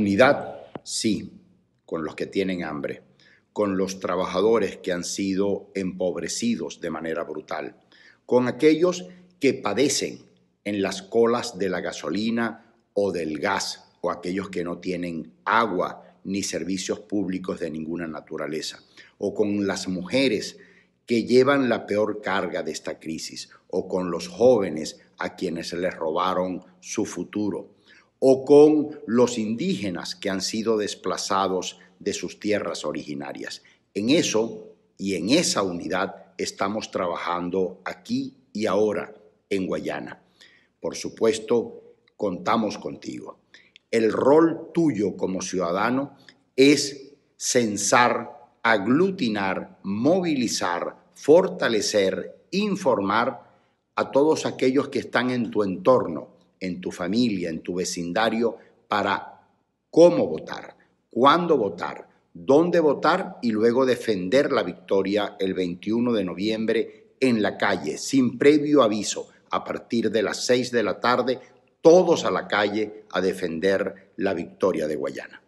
unidad, sí, con los que tienen hambre, con los trabajadores que han sido empobrecidos de manera brutal, con aquellos que padecen en las colas de la gasolina o del gas, o aquellos que no tienen agua ni servicios públicos de ninguna naturaleza, o con las mujeres que llevan la peor carga de esta crisis, o con los jóvenes a quienes les robaron su futuro o con los indígenas que han sido desplazados de sus tierras originarias. En eso y en esa unidad estamos trabajando aquí y ahora en Guayana. Por supuesto, contamos contigo. El rol tuyo como ciudadano es censar, aglutinar, movilizar, fortalecer, informar a todos aquellos que están en tu entorno en tu familia, en tu vecindario, para cómo votar, cuándo votar, dónde votar y luego defender la victoria el 21 de noviembre en la calle, sin previo aviso, a partir de las 6 de la tarde, todos a la calle a defender la victoria de Guayana.